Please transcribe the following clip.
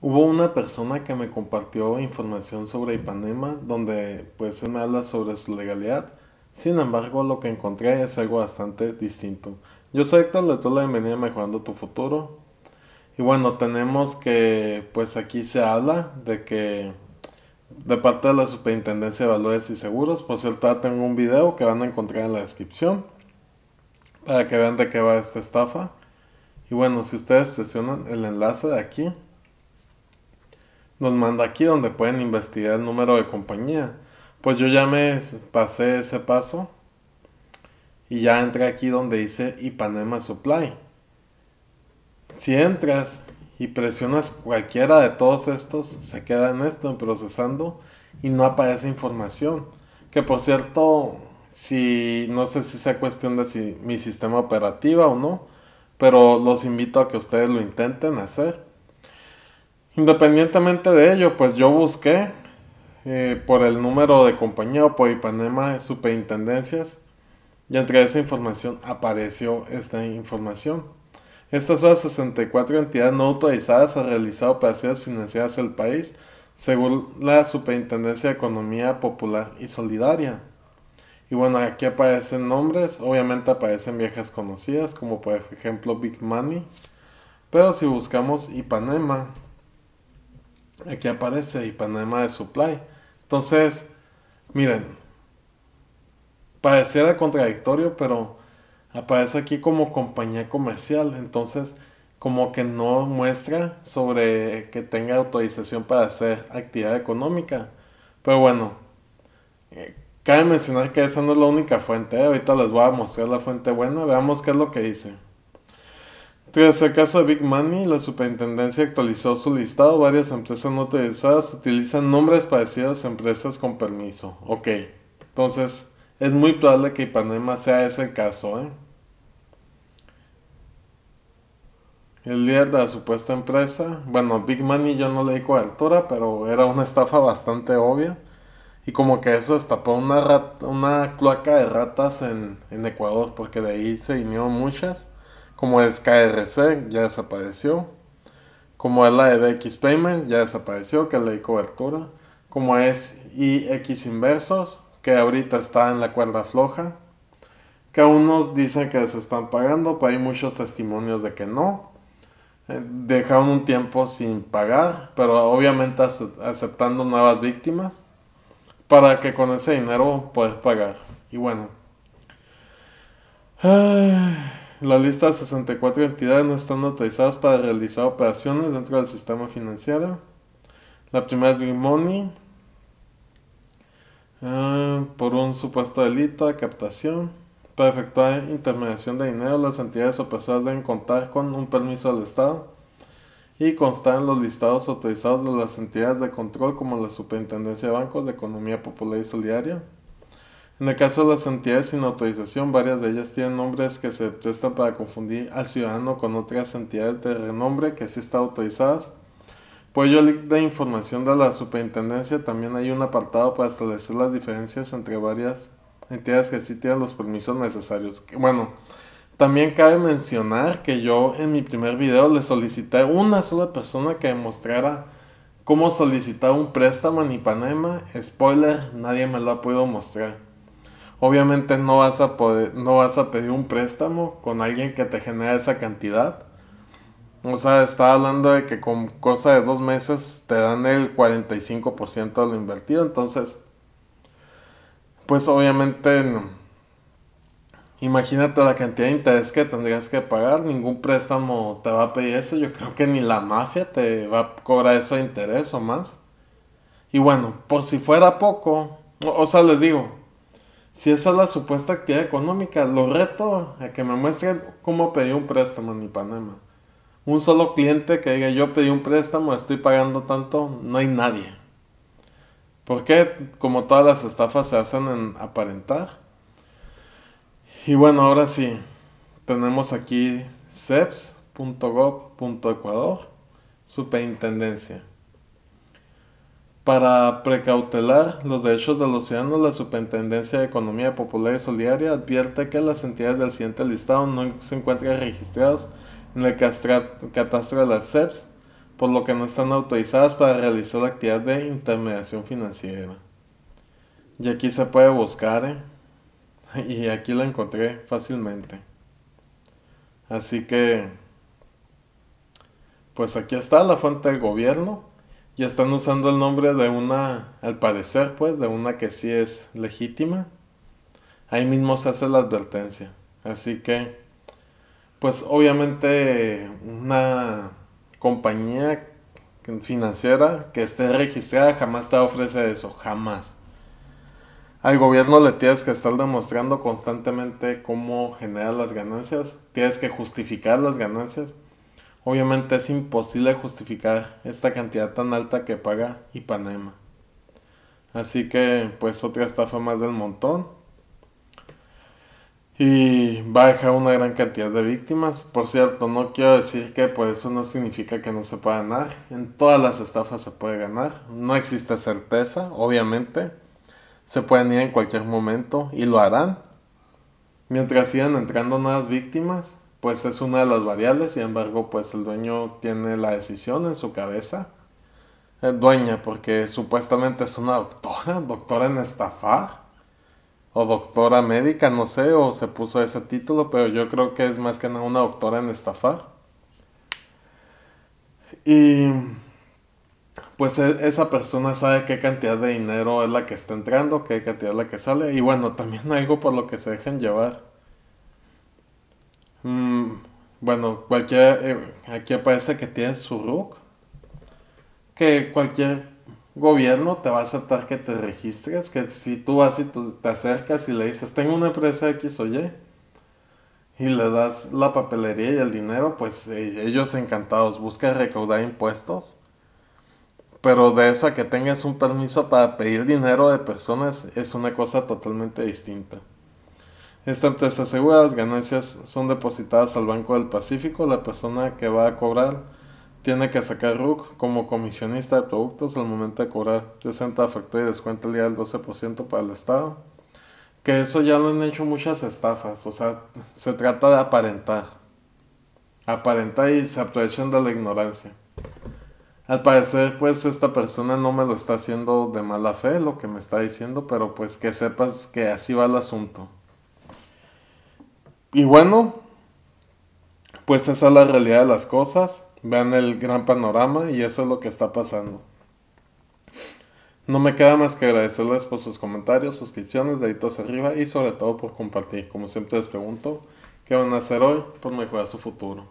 Hubo una persona que me compartió información sobre Ipanema, donde pues se me habla sobre su legalidad. Sin embargo, lo que encontré es algo bastante distinto. Yo soy Héctor la bienvenida a Mejorando tu Futuro. Y bueno, tenemos que, pues aquí se habla de que de parte de la Superintendencia de Valores y Seguros, por cierto, tengo un video que van a encontrar en la descripción para que vean de qué va esta estafa. Y bueno, si ustedes presionan el enlace de aquí, nos manda aquí donde pueden investigar el número de compañía. Pues yo ya me pasé ese paso y ya entré aquí donde dice Ipanema Supply. Si entras y presionas cualquiera de todos estos, se queda en esto, en procesando y no aparece información. Que por cierto, si no sé si sea cuestión de si mi sistema operativa o no, pero los invito a que ustedes lo intenten hacer Independientemente de ello, pues yo busqué eh, por el número de compañía o por Ipanema Superintendencias y entre esa información apareció esta información. Estas son las 64 entidades no autorizadas a realizar operaciones financieras el país, según la Superintendencia de Economía Popular y Solidaria. Y bueno, aquí aparecen nombres, obviamente aparecen viejas conocidas, como por ejemplo Big Money, pero si buscamos Ipanema, Aquí aparece y de Supply. Entonces, miren, pareciera contradictorio, pero aparece aquí como compañía comercial. Entonces, como que no muestra sobre que tenga autorización para hacer actividad económica. Pero bueno, eh, cabe mencionar que esa no es la única fuente. Ahorita les voy a mostrar la fuente buena. Veamos qué es lo que dice. Entonces el caso de Big Money, la superintendencia actualizó su listado. Varias empresas no utilizadas utilizan nombres parecidos a empresas con permiso. Ok, entonces es muy probable que Ipanema sea ese caso. ¿eh? El líder de la supuesta empresa, bueno, Big Money yo no le leí cobertura, pero era una estafa bastante obvia. Y como que eso destapó una, una cloaca de ratas en, en Ecuador, porque de ahí se vinieron muchas como es KRC, ya desapareció. Como es la de DX Payment, ya desapareció, que le di cobertura. Como es IX Inversos, que ahorita está en la cuerda floja. Que unos dicen que se están pagando, pero hay muchos testimonios de que no. Eh, dejaron un tiempo sin pagar, pero obviamente aceptando nuevas víctimas para que con ese dinero puedas pagar. Y bueno. La lista de 64 entidades no están autorizadas para realizar operaciones dentro del sistema financiero. La primera es Big Money. Ah, por un supuesto delito de captación. Para efectuar intermediación de dinero, las entidades operadoras deben contar con un permiso del Estado y constar en los listados autorizados de las entidades de control como la Superintendencia de Bancos de Economía Popular y Solidaria. En el caso de las entidades sin autorización, varias de ellas tienen nombres que se prestan para confundir al ciudadano con otras entidades de renombre que sí están autorizadas. Por ello, de información de la superintendencia también hay un apartado para establecer las diferencias entre varias entidades que sí tienen los permisos necesarios. Bueno, también cabe mencionar que yo en mi primer video le solicité a una sola persona que demostrara cómo solicitar un préstamo en Ipanema. Spoiler, nadie me lo ha podido mostrar obviamente no vas a poder, no vas a pedir un préstamo con alguien que te genera esa cantidad. O sea, está hablando de que con cosa de dos meses te dan el 45% de lo invertido. Entonces, pues obviamente, imagínate la cantidad de interés que tendrías que pagar. Ningún préstamo te va a pedir eso. Yo creo que ni la mafia te va a cobrar eso de interés o más. Y bueno, por si fuera poco, o sea, les digo, si esa es la supuesta actividad económica, lo reto a que me muestren cómo pedí un préstamo en Ipanema. Un solo cliente que diga yo pedí un préstamo, estoy pagando tanto, no hay nadie. Porque como todas las estafas se hacen en aparentar. Y bueno, ahora sí, tenemos aquí seps.gov.ecuador, superintendencia. Para precautelar los derechos de los ciudadanos, la Superintendencia de Economía Popular y Solidaria advierte que las entidades del siguiente listado no se encuentran registradas en el catastro de las CEPs, por lo que no están autorizadas para realizar la actividad de intermediación financiera. Y aquí se puede buscar, ¿eh? y aquí la encontré fácilmente. Así que, pues aquí está la fuente del gobierno ya están usando el nombre de una, al parecer pues, de una que sí es legítima. Ahí mismo se hace la advertencia. Así que, pues obviamente una compañía financiera que esté registrada jamás te ofrece eso, jamás. Al gobierno le tienes que estar demostrando constantemente cómo generar las ganancias, tienes que justificar las ganancias. Obviamente es imposible justificar esta cantidad tan alta que paga Ipanema. Así que pues otra estafa más del montón. Y va a dejar una gran cantidad de víctimas. Por cierto, no quiero decir que por pues, eso no significa que no se pueda ganar. En todas las estafas se puede ganar. No existe certeza, obviamente. Se pueden ir en cualquier momento y lo harán. Mientras sigan entrando nuevas víctimas, pues es una de las variables, sin embargo, pues el dueño tiene la decisión en su cabeza. es eh, dueña, porque supuestamente es una doctora, doctora en estafar, o doctora médica, no sé, o se puso ese título, pero yo creo que es más que nada una doctora en estafar. Y pues e, esa persona sabe qué cantidad de dinero es la que está entrando, qué cantidad es la que sale, y bueno, también algo por lo que se dejen llevar. Mm, bueno, cualquier. Eh, aquí aparece que tienes su RUC. Que cualquier gobierno te va a aceptar que te registres. Que si tú vas y tú te acercas y le dices, tengo una empresa X o Y. Y le das la papelería y el dinero, pues eh, ellos encantados. buscan recaudar impuestos. Pero de eso a que tengas un permiso para pedir dinero de personas es una cosa totalmente distinta. Esta empresa asegura las ganancias son depositadas al Banco del Pacífico. La persona que va a cobrar tiene que sacar RUC como comisionista de productos al momento de cobrar. 60 factura y descuento el día del 12% para el Estado. Que eso ya lo han hecho muchas estafas. O sea, se trata de aparentar. Aparentar y se aprovechan de la ignorancia. Al parecer, pues esta persona no me lo está haciendo de mala fe lo que me está diciendo, pero pues que sepas que así va el asunto. Y bueno, pues esa es la realidad de las cosas. Vean el gran panorama y eso es lo que está pasando. No me queda más que agradecerles por sus comentarios, suscripciones, deditos arriba y sobre todo por compartir. Como siempre les pregunto, ¿qué van a hacer hoy por mejorar su futuro?